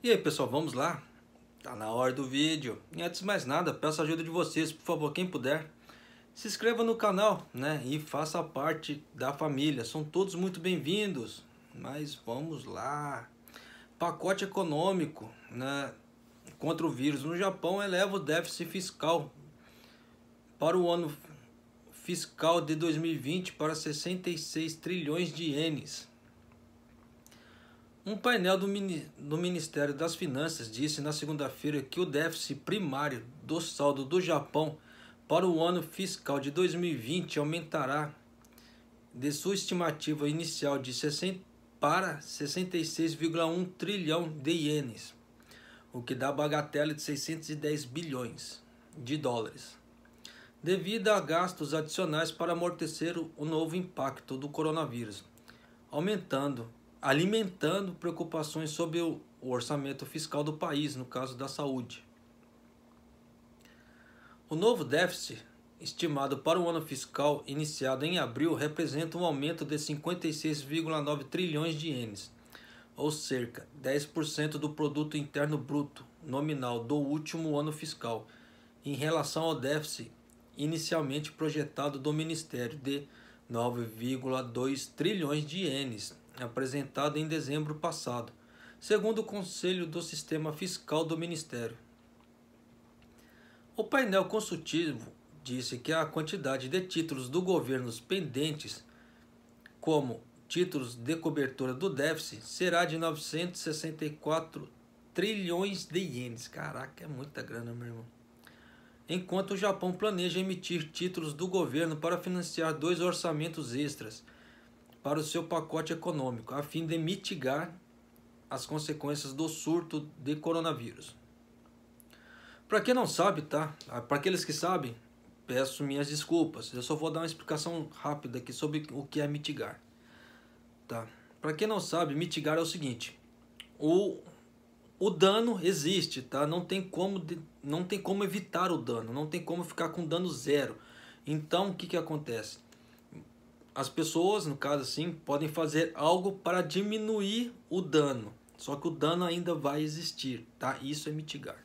E aí pessoal, vamos lá? Tá na hora do vídeo. E antes de mais nada, peço a ajuda de vocês, por favor, quem puder. Se inscreva no canal, né? E faça parte da família. São todos muito bem-vindos. Mas vamos lá. Pacote econômico né, contra o vírus no Japão eleva o déficit fiscal para o ano fiscal de 2020 para 66 trilhões de ienes. Um painel do, do Ministério das Finanças disse na segunda-feira que o déficit primário do saldo do Japão para o ano fiscal de 2020 aumentará de sua estimativa inicial de 60 para 66,1 trilhão de ienes, o que dá bagatela de 610 bilhões de dólares, devido a gastos adicionais para amortecer o novo impacto do coronavírus, aumentando alimentando preocupações sobre o orçamento fiscal do país, no caso da saúde. O novo déficit estimado para o ano fiscal iniciado em abril representa um aumento de 56,9 trilhões de ienes, ou cerca 10% do produto interno bruto nominal do último ano fiscal, em relação ao déficit inicialmente projetado do Ministério de 9,2 trilhões de ienes apresentada em dezembro passado, segundo o Conselho do Sistema Fiscal do Ministério. O painel consultivo disse que a quantidade de títulos do governo pendentes, como títulos de cobertura do déficit, será de 964 trilhões de ienes. Caraca, é muita grana, meu irmão. Enquanto o Japão planeja emitir títulos do governo para financiar dois orçamentos extras – para o seu pacote econômico, a fim de mitigar as consequências do surto de coronavírus. Para quem não sabe, tá? Para aqueles que sabem, peço minhas desculpas. Eu só vou dar uma explicação rápida aqui sobre o que é mitigar. Tá? Para quem não sabe, mitigar é o seguinte: o, o dano existe, tá? Não tem como não tem como evitar o dano, não tem como ficar com dano zero. Então, o que que acontece? as pessoas, no caso assim, podem fazer algo para diminuir o dano. Só que o dano ainda vai existir, tá? Isso é mitigar.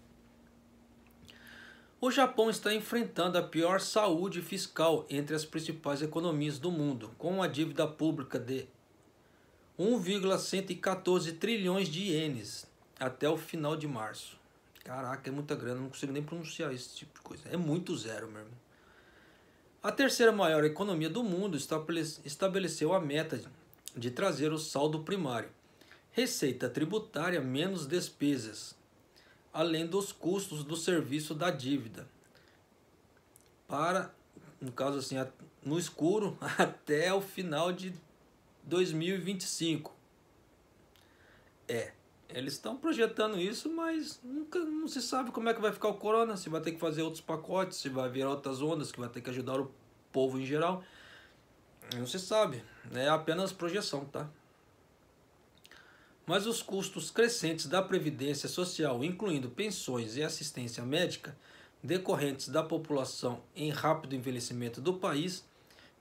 O Japão está enfrentando a pior saúde fiscal entre as principais economias do mundo, com uma dívida pública de 1,114 trilhões de ienes até o final de março. Caraca, é muita grana, não consigo nem pronunciar esse tipo de coisa. É muito zero mesmo. A terceira maior economia do mundo estabeleceu a meta de trazer o saldo primário, receita tributária menos despesas, além dos custos do serviço da dívida, para, no caso assim, no escuro, até o final de 2025. É, eles estão projetando isso, mas nunca não se sabe como é que vai ficar o corona, se vai ter que fazer outros pacotes, se vai virar outras ondas, que vai ter que ajudar o povo em geral. Não se sabe, né? é apenas projeção, tá? Mas os custos crescentes da previdência social, incluindo pensões e assistência médica, decorrentes da população em rápido envelhecimento do país,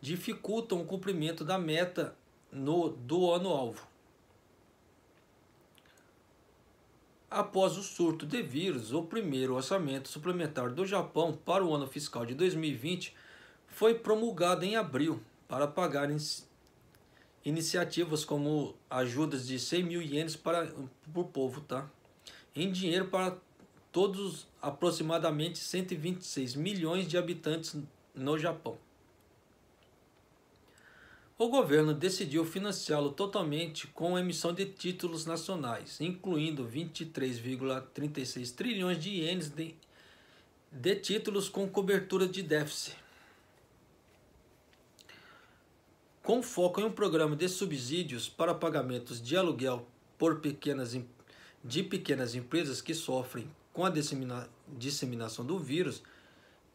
dificultam o cumprimento da meta no, do ano-alvo. após o surto de vírus, o primeiro orçamento suplementar do Japão para o ano fiscal de 2020 foi promulgado em abril para pagar iniciativas como ajudas de 100 mil ienes para o povo, tá? Em dinheiro para todos aproximadamente 126 milhões de habitantes no Japão o governo decidiu financiá-lo totalmente com emissão de títulos nacionais, incluindo 23,36 trilhões de ienes de, de títulos com cobertura de déficit. Com foco em um programa de subsídios para pagamentos de aluguel por pequenas, de pequenas empresas que sofrem com a dissemina, disseminação do vírus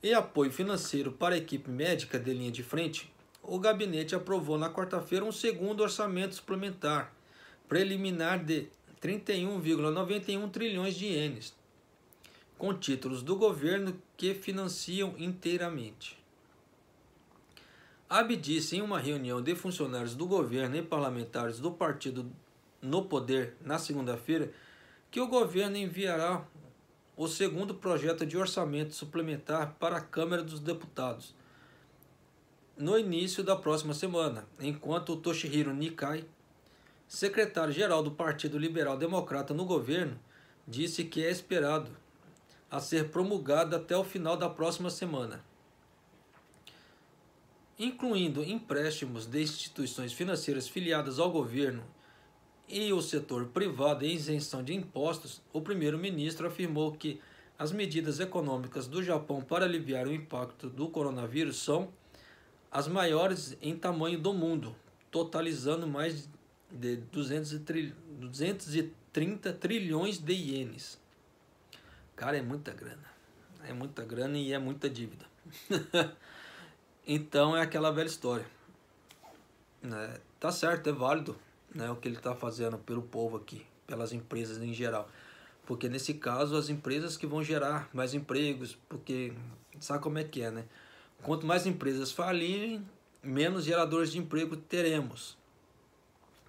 e apoio financeiro para a equipe médica de linha de frente, o gabinete aprovou na quarta-feira um segundo orçamento suplementar, preliminar de 31,91 trilhões de ienes, com títulos do governo que financiam inteiramente. Abe disse em uma reunião de funcionários do governo e parlamentares do partido no poder na segunda-feira que o governo enviará o segundo projeto de orçamento suplementar para a Câmara dos Deputados no início da próxima semana, enquanto Toshihiro Nikai, secretário-geral do Partido Liberal Democrata no governo, disse que é esperado a ser promulgada até o final da próxima semana, incluindo empréstimos de instituições financeiras filiadas ao governo e o setor privado em isenção de impostos. O primeiro-ministro afirmou que as medidas econômicas do Japão para aliviar o impacto do coronavírus são as maiores em tamanho do mundo, totalizando mais de 230 trilhões de ienes. Cara, é muita grana. É muita grana e é muita dívida. então é aquela velha história. Né? tá certo, é válido né, o que ele está fazendo pelo povo aqui, pelas empresas em geral. Porque nesse caso, as empresas que vão gerar mais empregos, porque sabe como é que é, né? Quanto mais empresas falirem, menos geradores de emprego teremos.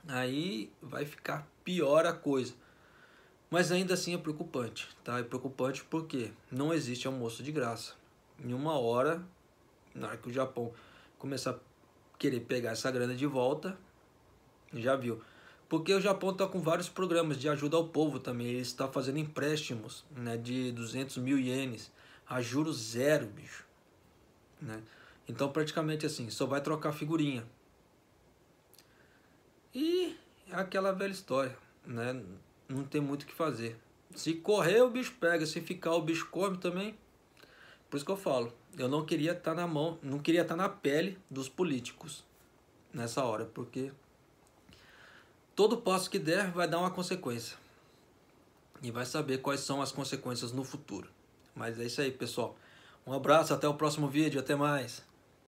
Aí vai ficar pior a coisa. Mas ainda assim é preocupante, tá? É preocupante porque não existe almoço de graça. Em uma hora, na hora que o Japão começar a querer pegar essa grana de volta, já viu. Porque o Japão está com vários programas de ajuda ao povo também. Ele está fazendo empréstimos né, de 200 mil ienes a juros zero, bicho. Né? Então, praticamente assim, só vai trocar figurinha. E é aquela velha história, né? Não tem muito o que fazer. Se correr, o bicho pega. Se ficar, o bicho come também. Por isso que eu falo, eu não queria estar tá na mão, não queria estar tá na pele dos políticos nessa hora, porque todo passo que der vai dar uma consequência. E vai saber quais são as consequências no futuro. Mas é isso aí, pessoal. Um abraço, até o próximo vídeo, até mais.